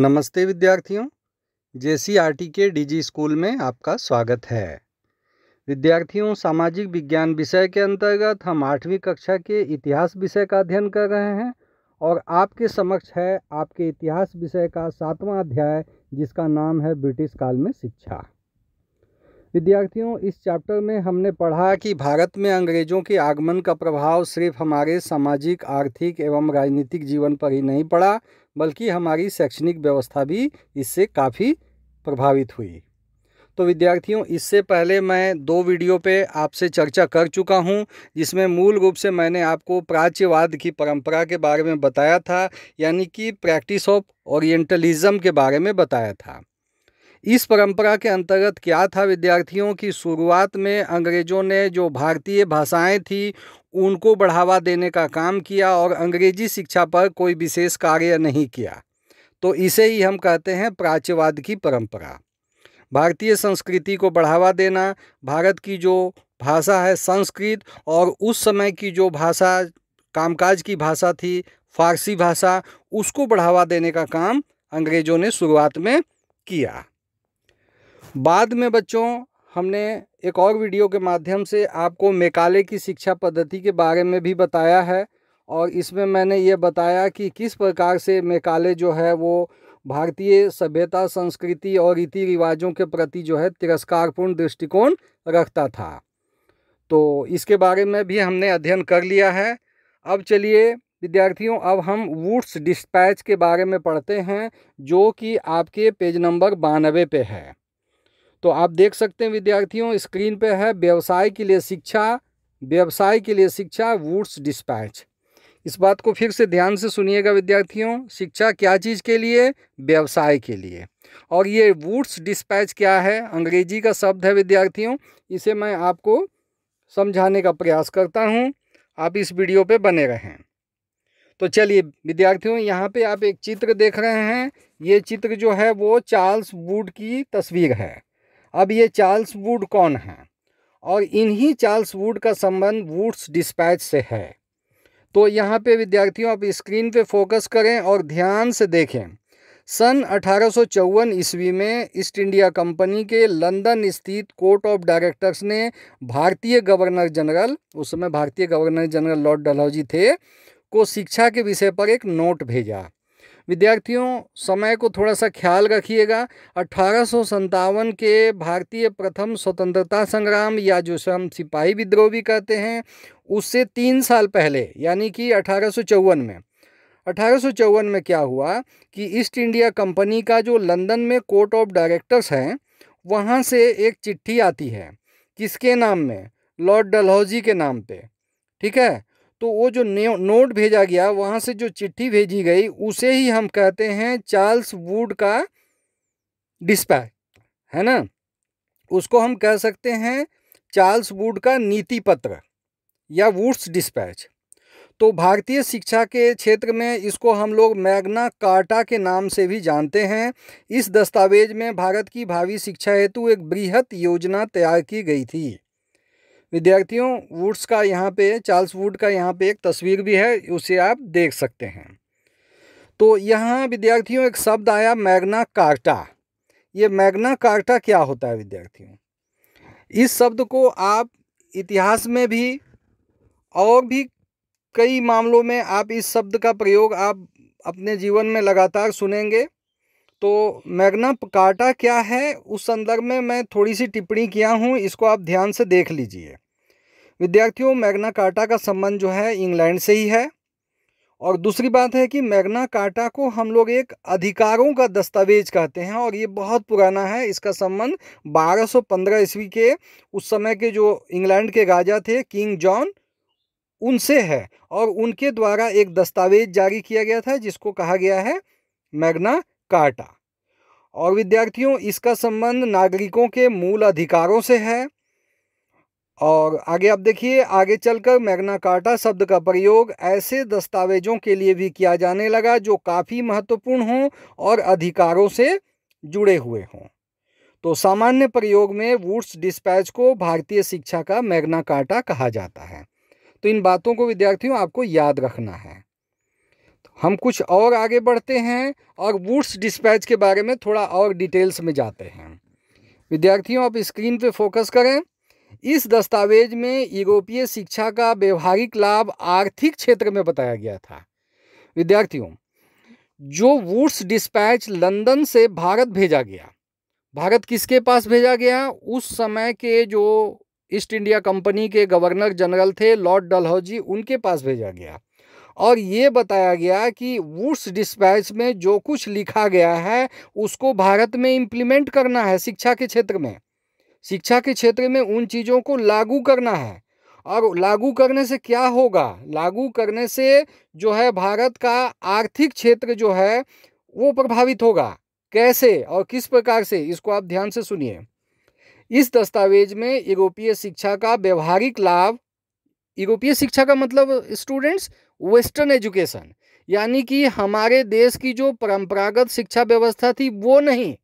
नमस्ते विद्यार्थियों जेसीआरटी के डीजी स्कूल में आपका स्वागत है विद्यार्थियों सामाजिक विज्ञान विषय के अंतर्गत हम आठवीं कक्षा के इतिहास विषय का अध्ययन कर रहे हैं और आपके समक्ष है आपके इतिहास विषय का सातवां अध्याय जिसका नाम है ब्रिटिश काल में शिक्षा विद्यार्थियों इस चैप्टर में हमने पढ़ा कि भारत में अंग्रेज़ों के आगमन का प्रभाव सिर्फ हमारे सामाजिक आर्थिक एवं राजनीतिक जीवन पर ही नहीं पड़ा बल्कि हमारी शैक्षणिक व्यवस्था भी इससे काफ़ी प्रभावित हुई तो विद्यार्थियों इससे पहले मैं दो वीडियो पे आपसे चर्चा कर चुका हूँ जिसमें मूल रूप से मैंने आपको प्राच्यवाद की परंपरा के बारे में बताया था यानी कि प्रैक्टिस ऑफ ओरिएंटलिज्म के बारे में बताया था इस परंपरा के अंतर्गत क्या था विद्यार्थियों की शुरुआत में अंग्रेज़ों ने जो भारतीय भाषाएं थी उनको बढ़ावा देने का काम किया और अंग्रेजी शिक्षा पर कोई विशेष कार्य नहीं किया तो इसे ही हम कहते हैं प्राच्यवाद की परंपरा भारतीय संस्कृति को बढ़ावा देना भारत की जो भाषा है संस्कृत और उस समय की जो भाषा कामकाज की भाषा थी फारसी भाषा उसको बढ़ावा देने का काम अंग्रेज़ों ने शुरुआत में किया बाद में बच्चों हमने एक और वीडियो के माध्यम से आपको मेकाले की शिक्षा पद्धति के बारे में भी बताया है और इसमें मैंने ये बताया कि किस प्रकार से मेकाले जो है वो भारतीय सभ्यता संस्कृति और रीति रिवाजों के प्रति जो है तिरस्कारपूर्ण दृष्टिकोण रखता था तो इसके बारे में भी हमने अध्ययन कर लिया है अब चलिए विद्यार्थियों अब हम वुड्स डिस्पैच के बारे में पढ़ते हैं जो कि आपके पेज नंबर बानवे पे है तो आप देख सकते हैं विद्यार्थियों स्क्रीन पे है व्यवसाय के लिए शिक्षा व्यवसाय के लिए शिक्षा वुड्स डिस्पैच इस बात को फिर से ध्यान से सुनिएगा विद्यार्थियों शिक्षा क्या चीज़ के लिए व्यवसाय के लिए और ये वुड्स डिस्पैच क्या है अंग्रेजी का शब्द है विद्यार्थियों इसे मैं आपको समझाने का प्रयास करता हूँ आप इस वीडियो पर बने रहें तो चलिए विद्यार्थियों यहाँ पे आप एक चित्र देख रहे हैं ये चित्र जो है वो चार्ल्स वुड की तस्वीर है अब ये चार्ल्स वुड कौन हैं और इन्हीं चार्ल्स वुड का संबंध वुड्स डिस्पैच से है तो यहाँ पे विद्यार्थियों आप स्क्रीन पे फोकस करें और ध्यान से देखें सन अठारह ईस्वी में ईस्ट इंडिया कंपनी के लंदन स्थित कोर्ट ऑफ डायरेक्टर्स ने भारतीय गवर्नर जनरल उस समय भारतीय गवर्नर जनरल लॉर्ड डलहौजी थे को शिक्षा के विषय पर एक नोट भेजा विद्यार्थियों समय को थोड़ा सा ख्याल रखिएगा अठारह के भारतीय प्रथम स्वतंत्रता संग्राम या जो हम सिपाही विद्रोह भी कहते हैं उससे तीन साल पहले यानी कि अठारह में अठारह में क्या हुआ कि ईस्ट इंडिया कंपनी का जो लंदन में कोर्ट ऑफ डायरेक्टर्स हैं वहाँ से एक चिट्ठी आती है किसके नाम में लॉर्ड डलहौजी के नाम पे ठीक है तो वो जो नोट भेजा गया वहाँ से जो चिट्ठी भेजी गई उसे ही हम कहते हैं चार्ल्स वुड का डिस्पैच है ना उसको हम कह सकते हैं चार्ल्स वुड का नीति पत्र या वुड्स डिस्पैच तो भारतीय शिक्षा के क्षेत्र में इसको हम लोग मैग्ना कार्टा के नाम से भी जानते हैं इस दस्तावेज में भारत की भावी शिक्षा हेतु एक बृहत योजना तैयार की गई थी विद्यार्थियों वुड्स का यहाँ पे चार्ल्स वुड का यहाँ पे एक तस्वीर भी है उसे आप देख सकते हैं तो यहाँ विद्यार्थियों एक शब्द आया मैग्ना कार्टा ये मैग्ना कार्टा क्या होता है विद्यार्थियों इस शब्द को आप इतिहास में भी और भी कई मामलों में आप इस शब्द का प्रयोग आप अपने जीवन में लगातार सुनेंगे तो मैग्ना पकाटा क्या है उस संदर्भ में मैं थोड़ी सी टिप्पणी किया हूँ इसको आप ध्यान से देख लीजिए विद्यार्थियों मैग्ना काटा का संबंध जो है इंग्लैंड से ही है और दूसरी बात है कि मैग्ना काटा को हम लोग एक अधिकारों का दस्तावेज कहते हैं और ये बहुत पुराना है इसका संबंध 1215 ईस्वी के उस समय के जो इंग्लैंड के राजा थे किंग जॉन उनसे है और उनके द्वारा एक दस्तावेज जारी किया गया था जिसको कहा गया है मैग्ना काटा और विद्यार्थियों इसका संबंध नागरिकों के मूल अधिकारों से है और आगे आप देखिए आगे चलकर मैग्ना कार्टा शब्द का प्रयोग ऐसे दस्तावेजों के लिए भी किया जाने लगा जो काफ़ी महत्वपूर्ण हों और अधिकारों से जुड़े हुए हों तो सामान्य प्रयोग में वुड्स डिस्पैच को भारतीय शिक्षा का मैग्ना कार्टा कहा जाता है तो इन बातों को विद्यार्थियों आपको याद रखना है हम कुछ और आगे बढ़ते हैं और वुड्स डिस्पैच के बारे में थोड़ा और डिटेल्स में जाते हैं विद्यार्थियों आप स्क्रीन पे फोकस करें इस दस्तावेज में यूरोपीय शिक्षा का व्यवहारिक लाभ आर्थिक क्षेत्र में बताया गया था विद्यार्थियों जो वुड्स डिस्पैच लंदन से भारत भेजा गया भारत किसके पास भेजा गया उस समय के जो ईस्ट इंडिया कंपनी के गवर्नर जनरल थे लॉर्ड डलहौजी उनके पास भेजा गया और ये बताया गया कि वुड्स डिस्पैच में जो कुछ लिखा गया है उसको भारत में इम्प्लीमेंट करना है शिक्षा के क्षेत्र में शिक्षा के क्षेत्र में उन चीज़ों को लागू करना है और लागू करने से क्या होगा लागू करने से जो है भारत का आर्थिक क्षेत्र जो है वो प्रभावित होगा कैसे और किस प्रकार से इसको आप ध्यान से सुनिए इस दस्तावेज में यूरोपीय शिक्षा का व्यवहारिक लाभ यूरोपीय शिक्षा का मतलब स्टूडेंट्स वेस्टर्न एजुकेशन यानी कि हमारे देश की जो परंपरागत शिक्षा व्यवस्था थी वो नहीं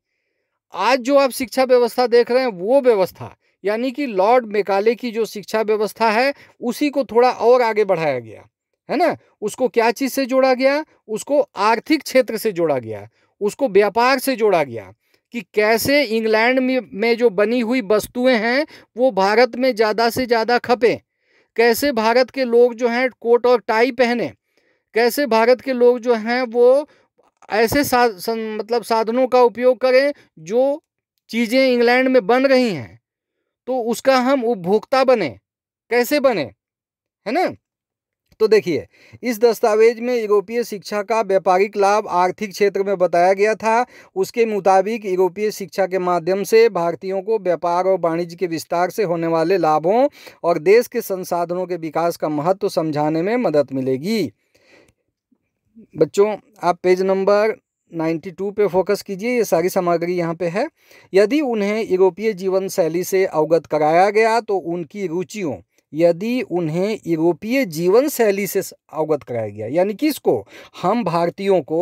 आज जो आप शिक्षा व्यवस्था देख रहे हैं वो व्यवस्था यानी कि लॉर्ड मेकाले की जो शिक्षा व्यवस्था है उसी को थोड़ा और आगे बढ़ाया गया है ना उसको क्या चीज़ से जोड़ा गया उसको आर्थिक क्षेत्र से जोड़ा गया उसको व्यापार से जोड़ा गया कि कैसे इंग्लैंड में जो बनी हुई वस्तुएं हैं वो भारत में ज़्यादा से ज़्यादा खपें कैसे भारत के लोग जो हैं कोट और टाई पहने कैसे भारत के लोग जो हैं वो ऐसे सा, सन, मतलब साधनों का उपयोग करें जो चीज़ें इंग्लैंड में बन रही हैं तो उसका हम उपभोक्ता बने कैसे बने है ना तो देखिए इस दस्तावेज में यूरोपीय शिक्षा का व्यापारिक लाभ आर्थिक क्षेत्र में बताया गया था उसके मुताबिक यूरोपीय शिक्षा के माध्यम से भारतीयों को व्यापार और वाणिज्य के विस्तार से होने वाले लाभों और देश के संसाधनों के विकास का महत्व समझाने में मदद मिलेगी बच्चों आप पेज नंबर 92 पे फोकस कीजिए ये सारी सामग्री यहाँ पे है यदि उन्हें यूरोपीय जीवन शैली से अवगत कराया गया तो उनकी रुचियों यदि उन्हें यूरोपीय जीवन शैली से अवगत कराया गया यानी कि इसको हम भारतीयों को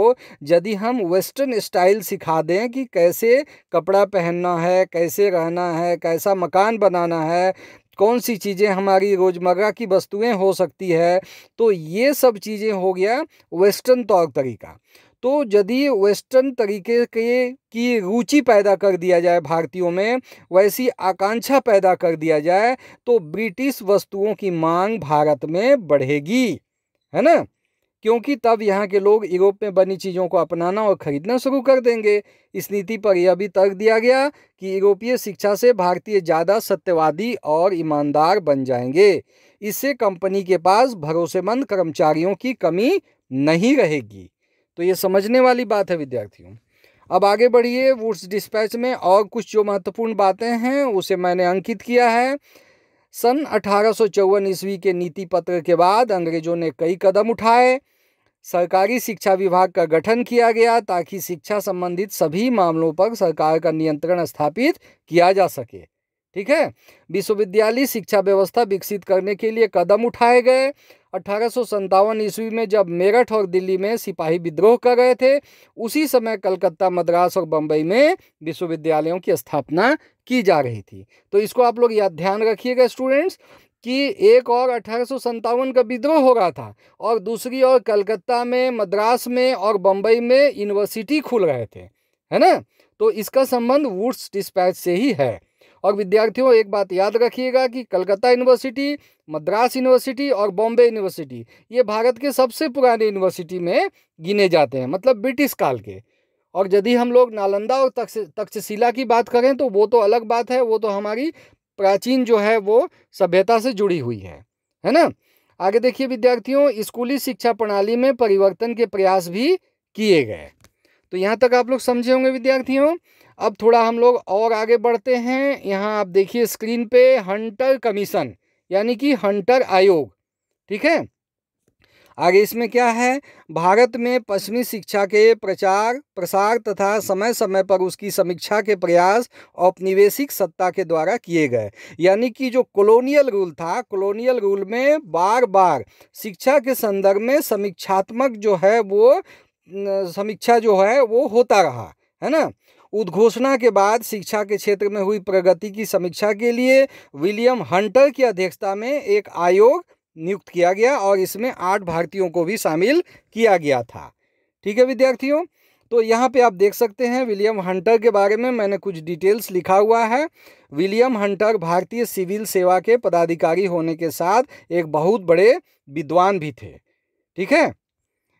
यदि हम वेस्टर्न स्टाइल सिखा दें कि कैसे कपड़ा पहनना है कैसे रहना है कैसा मकान बनाना है कौन सी चीज़ें हमारी रोज़मर्रा की वस्तुएं हो सकती है तो ये सब चीज़ें हो गया वेस्टर्न तौर तरीका तो यदि वेस्टर्न तरीके के की रुचि पैदा कर दिया जाए भारतीयों में वैसी आकांक्षा पैदा कर दिया जाए तो ब्रिटिश वस्तुओं की मांग भारत में बढ़ेगी है ना क्योंकि तब यहाँ के लोग यूरोप में बनी चीज़ों को अपनाना और ख़रीदना शुरू कर देंगे इस नीति पर यह भी तर्क दिया गया कि यूरोपीय शिक्षा से भारतीय ज़्यादा सत्यवादी और ईमानदार बन जाएंगे इससे कंपनी के पास भरोसेमंद कर्मचारियों की कमी नहीं रहेगी तो ये समझने वाली बात है विद्यार्थियों अब आगे बढ़िए वुड्स डिस्पैच में और कुछ जो महत्वपूर्ण बातें हैं उसे मैंने अंकित किया है सन अठारह ईस्वी के नीति पत्र के बाद अंग्रेजों ने कई कदम उठाए सरकारी शिक्षा विभाग का गठन किया गया ताकि शिक्षा संबंधित सभी मामलों पर सरकार का नियंत्रण स्थापित किया जा सके ठीक है विश्वविद्यालय शिक्षा व्यवस्था विकसित करने के लिए कदम उठाए गए अठारह ईस्वी में जब मेरठ और दिल्ली में सिपाही विद्रोह कर रहे थे उसी समय कलकत्ता मद्रास और बम्बई में विश्वविद्यालयों की स्थापना की जा रही थी तो इसको आप लोग याद ध्यान रखिएगा स्टूडेंट्स कि एक और अठारह का विद्रोह हो रहा था और दूसरी ओर कलकत्ता में मद्रास में और बम्बई में यूनिवर्सिटी खुल रहे थे है ना तो इसका संबंध वुड्स डिस्पैच से ही है और विद्यार्थियों एक बात याद रखिएगा कि कलकत्ता यूनिवर्सिटी मद्रास यूनिवर्सिटी और बॉम्बे यूनिवर्सिटी ये भारत के सबसे पुराने यूनिवर्सिटी में गिने जाते हैं मतलब ब्रिटिश काल के और यदि हम लोग नालंदा और तक्षशिला की बात करें तो वो तो अलग बात है वो तो हमारी प्राचीन जो है वो सभ्यता से जुड़ी हुई है है ना आगे देखिए विद्यार्थियों स्कूली शिक्षा प्रणाली में परिवर्तन के प्रयास भी किए गए तो यहाँ तक आप लोग समझे होंगे विद्यार्थियों अब थोड़ा हम लोग और आगे बढ़ते हैं यहाँ आप देखिए स्क्रीन पे हंटर कमीशन यानी कि हंटर आयोग ठीक है आगे इसमें क्या है भारत में पश्चिमी शिक्षा के प्रचार प्रसार तथा समय समय पर उसकी समीक्षा के प्रयास औपनिवेशिक सत्ता के द्वारा किए गए यानी कि जो कॉलोनियल रूल था कॉलोनियल रूल में बार बार शिक्षा के संदर्भ में समीक्षात्मक जो है वो समीक्षा जो है वो होता रहा है ना उद्घोषणा के बाद शिक्षा के क्षेत्र में हुई प्रगति की समीक्षा के लिए विलियम हंटर की अध्यक्षता में एक आयोग नियुक्त किया गया और इसमें आठ भारतीयों को भी शामिल किया गया था ठीक है विद्यार्थियों तो यहाँ पे आप देख सकते हैं विलियम हंटर के बारे में मैंने कुछ डिटेल्स लिखा हुआ है विलियम हंटर भारतीय सिविल सेवा के पदाधिकारी होने के साथ एक बहुत बड़े विद्वान भी थे ठीक है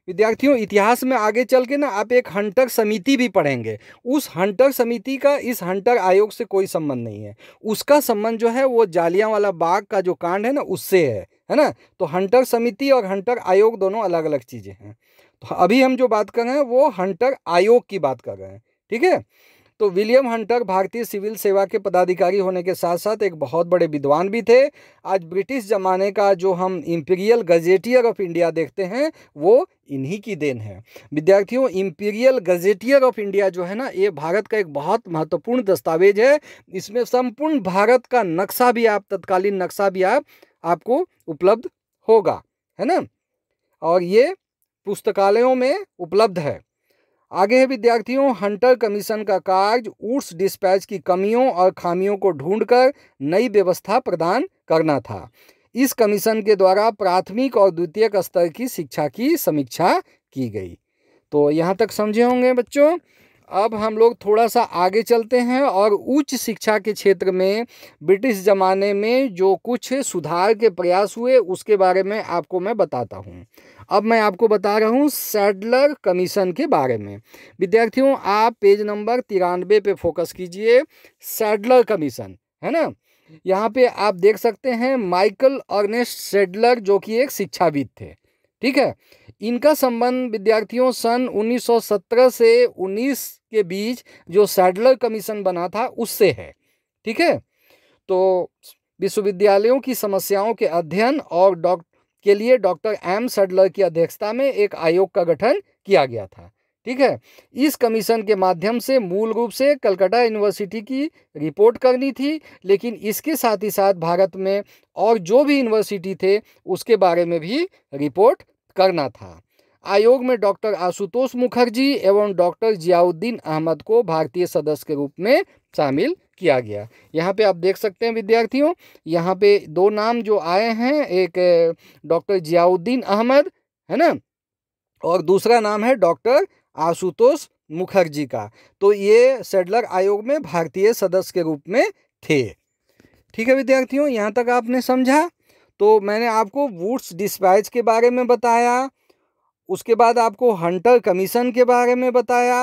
विद्यार्थियों इतिहास में आगे चल के ना आप एक हंटर समिति भी पढ़ेंगे उस हंटर समिति का इस हंटर आयोग से कोई संबंध नहीं है उसका संबंध जो है वो जालियांवाला बाग का जो कांड है ना उससे है है ना तो हंटर समिति और हंटर आयोग दोनों अलग अलग चीज़ें हैं तो अभी हम जो बात कर रहे हैं वो हंटर आयोग की बात कर रहे हैं ठीक है तो विलियम हंटर भारतीय सिविल सेवा के पदाधिकारी होने के साथ साथ एक बहुत बड़े विद्वान भी थे आज ब्रिटिश ज़माने का जो हम इम्पीरियल गजेटियर ऑफ इंडिया देखते हैं वो इन्हीं की देन है विद्यार्थियों इम्पीरियल गजेटियर ऑफ इंडिया जो है ना ये भारत का एक बहुत महत्वपूर्ण दस्तावेज है इसमें संपूर्ण भारत का नक्शा भी आप तत्कालीन नक्शा भी आप आपको उपलब्ध होगा है ना और ये पुस्तकालयों में उपलब्ध है आगे है विद्यार्थियों हंटर कमीशन का कार्य ऊट्स डिस्पैच की कमियों और खामियों को ढूंढकर नई व्यवस्था प्रदान करना था इस कमीशन के द्वारा प्राथमिक और द्वितीयक स्तर की शिक्षा की समीक्षा की गई तो यहाँ तक समझे होंगे बच्चों अब हम लोग थोड़ा सा आगे चलते हैं और उच्च शिक्षा के क्षेत्र में ब्रिटिश ज़माने में जो कुछ सुधार के प्रयास हुए उसके बारे में आपको मैं बताता हूँ अब मैं आपको बता रहा हूँ सैडलर कमीशन के बारे में विद्यार्थियों आप पेज नंबर तिरानवे पे फोकस कीजिए सैडलर कमीशन है ना यहाँ पे आप देख सकते हैं माइकल अर्नेस्ट सेडलर जो कि एक शिक्षाविद थे ठीक है इनका संबंध विद्यार्थियों सन 1917 से 19 के बीच जो सैडलर कमीशन बना था उससे है ठीक है तो विश्वविद्यालयों की समस्याओं के अध्ययन और डॉक्ट के लिए डॉक्टर एम सडलर की अध्यक्षता में एक आयोग का गठन किया गया था ठीक है इस कमीशन के माध्यम से मूल रूप से कलकत्ता यूनिवर्सिटी की रिपोर्ट करनी थी लेकिन इसके साथ ही साथ भारत में और जो भी यूनिवर्सिटी थे उसके बारे में भी रिपोर्ट करना था आयोग में डॉक्टर आशुतोष मुखर्जी एवं डॉक्टर जियाउद्दीन अहमद को भारतीय सदस्य के रूप में शामिल किया गया यहाँ पे आप देख सकते हैं विद्यार्थियों यहाँ पे दो नाम जो आए हैं एक डॉक्टर जियाउद्दीन अहमद है ना और दूसरा नाम है डॉक्टर आशुतोष मुखर्जी का तो ये सेडलर आयोग में भारतीय सदस्य के रूप में थे ठीक है विद्यार्थियों यहाँ तक आपने समझा तो मैंने आपको वुड्स डिस्पैच के बारे में बताया उसके बाद आपको हंटर कमीशन के बारे में बताया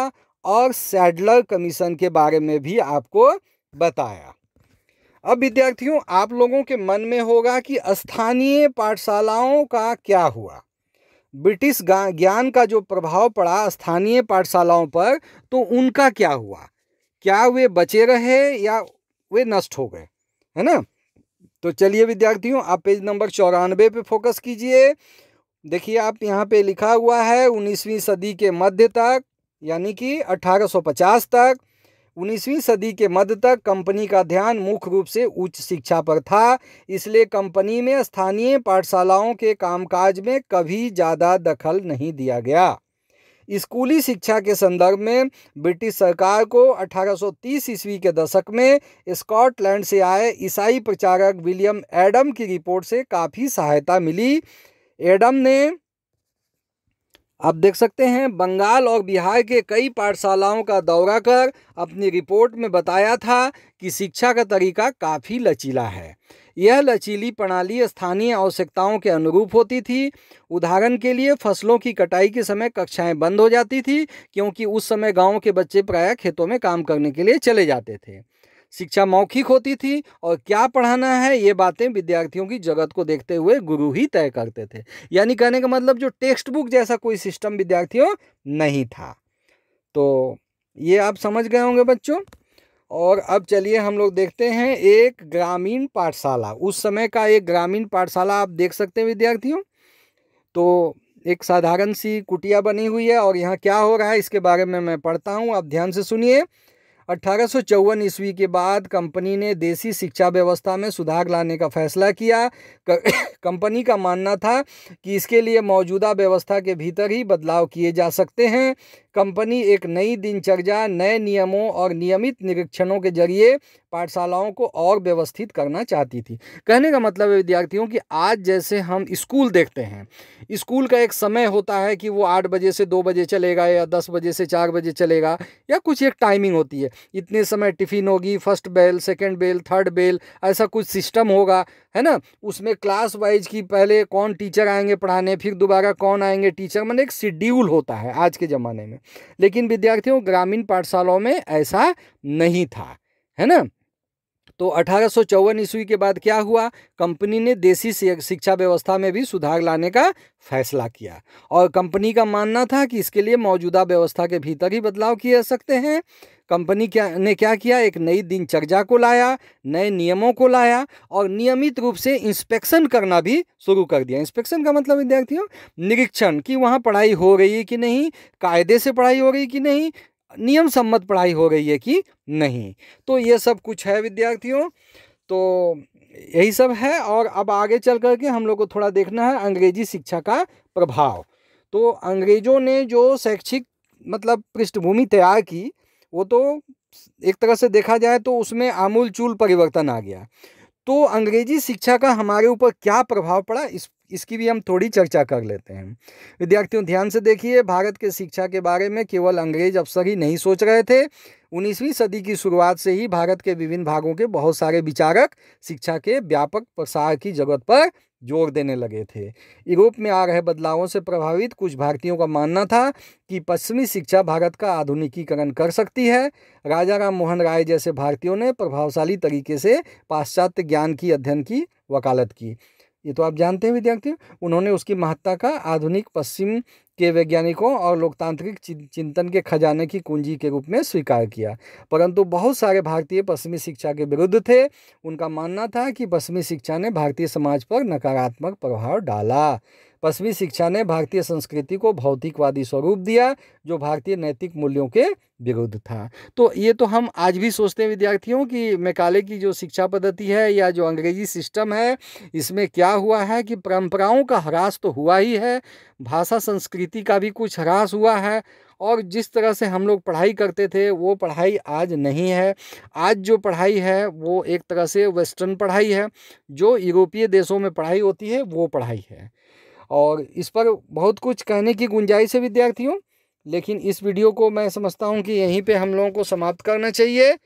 और सैडलर कमीशन के बारे में भी आपको बताया अब विद्यार्थियों आप लोगों के मन में होगा कि स्थानीय पाठशालाओं का क्या हुआ ब्रिटिश ज्ञान का जो प्रभाव पड़ा स्थानीय पाठशालाओं पर तो उनका क्या हुआ क्या वे बचे रहे या वे नष्ट हो गए है ना तो चलिए विद्यार्थियों आप पेज नंबर चौरानवे पे फोकस कीजिए देखिए आप यहाँ पे लिखा हुआ है उन्नीसवीं सदी के मध्य तक यानी कि 1850 तक उन्नीसवीं सदी के मध्य तक कंपनी का ध्यान मुख्य रूप से उच्च शिक्षा पर था इसलिए कंपनी में स्थानीय पाठशालाओं के कामकाज में कभी ज़्यादा दखल नहीं दिया गया स्कूली शिक्षा के संदर्भ में ब्रिटिश सरकार को 1830 ईस्वी के दशक में स्कॉटलैंड से आए ईसाई प्रचारक विलियम एडम की रिपोर्ट से काफ़ी सहायता मिली एडम ने आप देख सकते हैं बंगाल और बिहार के कई पाठशालाओं का दौरा कर अपनी रिपोर्ट में बताया था कि शिक्षा का तरीका काफ़ी लचीला है यह लचीली प्रणाली स्थानीय आवश्यकताओं के अनुरूप होती थी उदाहरण के लिए फसलों की कटाई के समय कक्षाएं बंद हो जाती थी क्योंकि उस समय गाँव के बच्चे प्रायः खेतों में काम करने के लिए चले जाते थे शिक्षा मौखिक होती थी और क्या पढ़ाना है ये बातें विद्यार्थियों की जगत को देखते हुए गुरु ही तय करते थे यानी कहने का मतलब जो टेक्स्ट बुक जैसा कोई सिस्टम विद्यार्थियों नहीं था तो ये आप समझ गए होंगे बच्चों और अब चलिए हम लोग देखते हैं एक ग्रामीण पाठशाला उस समय का एक ग्रामीण पाठशाला आप देख सकते हैं विद्यार्थियों तो एक साधारण सी कुटिया बनी हुई है और यहाँ क्या हो रहा है इसके बारे में मैं पढ़ता हूँ आप ध्यान से सुनिए अट्ठारह ईस्वी के बाद कंपनी ने देसी शिक्षा व्यवस्था में सुधार लाने का फैसला किया कंपनी का मानना था कि इसके लिए मौजूदा व्यवस्था के भीतर ही बदलाव किए जा सकते हैं कंपनी एक नई दिनचर्या नए नियमों और नियमित निरीक्षणों के जरिए पाठशालाओं को और व्यवस्थित करना चाहती थी कहने का मतलब है विद्यार्थियों कि आज जैसे हम स्कूल देखते हैं स्कूल का एक समय होता है कि वो आठ बजे से दो बजे चलेगा या दस बजे से चार बजे चलेगा या कुछ एक टाइमिंग होती है इतने समय टिफ़िन होगी first bell second bell third bell ऐसा कुछ सिस्टम होगा है ना उसमें क्लास वाइज की पहले कौन टीचर आएंगे पढ़ाने फिर दोबारा कौन आएंगे टीचर मैंने एक शेड्यूल होता है आज के ज़माने में लेकिन विद्यार्थियों ग्रामीण पाठशालाओं में ऐसा नहीं था है ना तो अठारह ईस्वी के बाद क्या हुआ कंपनी ने देसी शिक्षा व्यवस्था में भी सुधार लाने का फैसला किया और कंपनी का मानना था कि इसके लिए मौजूदा व्यवस्था के भीतर ही बदलाव किए जा सकते हैं कंपनी क्या ने क्या किया एक नई दिनचर्या को लाया नए नियमों को लाया और नियमित रूप से इंस्पेक्शन करना भी शुरू कर दिया इंस्पेक्शन का मतलब विद्यार्थियों निरीक्षण कि वहाँ पढ़ाई हो रही है कि नहीं कायदे से पढ़ाई हो रही कि नहीं नियम सम्मत पढ़ाई हो रही है कि नहीं तो ये सब कुछ है विद्यार्थियों तो यही सब है और अब आगे चल कर के हम लोग को थोड़ा देखना है अंग्रेजी शिक्षा का प्रभाव तो अंग्रेज़ों ने जो शैक्षिक मतलब पृष्ठभूमि तैयार की वो तो एक तरह से देखा जाए तो उसमें चूल परिवर्तन आ गया तो अंग्रेजी शिक्षा का हमारे ऊपर क्या प्रभाव पड़ा इस इसकी भी हम थोड़ी चर्चा कर लेते हैं विद्यार्थियों ध्यान से देखिए भारत के शिक्षा के बारे में केवल अंग्रेज अफसर ही नहीं सोच रहे थे उन्नीसवीं सदी की शुरुआत से ही भारत के विभिन्न भागों के बहुत सारे विचारक शिक्षा के व्यापक प्रसार की जरूरत पर जोर देने लगे थे यूरोप में आ रहे बदलावों से प्रभावित कुछ भारतीयों का मानना था कि पश्चिमी शिक्षा भारत का आधुनिकीकरण कर सकती है राजा राम मोहन राय जैसे भारतीयों ने प्रभावशाली तरीके से पाश्चात्य ज्ञान की अध्ययन की वकालत की ये तो आप जानते हैं विद्यार्थी उन्होंने उसकी महत्ता का आधुनिक पश्चिम के वैज्ञानिकों और लोकतांत्रिक चिंतन के खजाने की कुंजी के रूप में स्वीकार किया परंतु बहुत सारे भारतीय पश्चिमी शिक्षा के विरुद्ध थे उनका मानना था कि पश्चिमी शिक्षा ने भारतीय समाज पर नकारात्मक प्रभाव डाला पश्चिमी शिक्षा ने भारतीय संस्कृति को भौतिकवादी स्वरूप दिया जो भारतीय नैतिक मूल्यों के विरुद्ध था तो ये तो हम आज भी सोचते हैं विद्यार्थियों कि मैकाले की जो शिक्षा पद्धति है या जो अंग्रेजी सिस्टम है इसमें क्या हुआ है कि परंपराओं का ह्रास तो हुआ ही है भाषा संस्कृति का भी कुछ ह्रास हुआ है और जिस तरह से हम लोग पढ़ाई करते थे वो पढ़ाई आज नहीं है आज जो पढ़ाई है वो एक तरह से वेस्टर्न पढ़ाई है जो यूरोपीय देशों में पढ़ाई होती है वो पढ़ाई है और इस पर बहुत कुछ कहने की गुंजाइश है विद्यार्थियों लेकिन इस वीडियो को मैं समझता हूँ कि यहीं पे हम लोगों को समाप्त करना चाहिए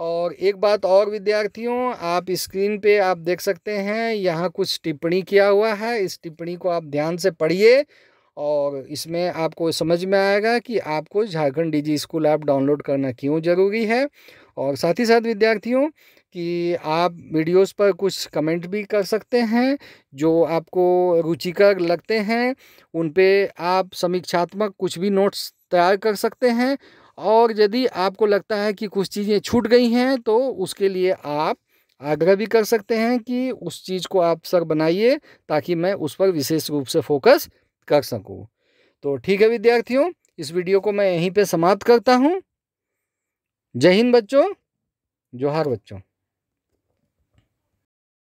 और एक बात और विद्यार्थियों आप स्क्रीन पे आप देख सकते हैं यहाँ कुछ टिप्पणी किया हुआ है इस टिप्पणी को आप ध्यान से पढ़िए और इसमें आपको समझ में आएगा कि आपको Jharkhand DG school app download करना क्यों ज़रूरी है और साथ ही साथ विद्यार्थियों कि आप वीडियोस पर कुछ कमेंट भी कर सकते हैं जो आपको रुचिकर लगते हैं उन पे आप समीक्षात्मक कुछ भी नोट्स तैयार कर सकते हैं और यदि आपको लगता है कि कुछ चीज़ें छूट गई हैं तो उसके लिए आप आग्रह भी कर सकते हैं कि उस चीज़ को आप सर बनाइए ताकि मैं उस पर विशेष रूप से फोकस कर सकूँ तो ठीक है विद्यार्थियों इस वीडियो को मैं यहीं पे समाप्त करता हूँ जय हिंद बच्चों जोहार बच्चों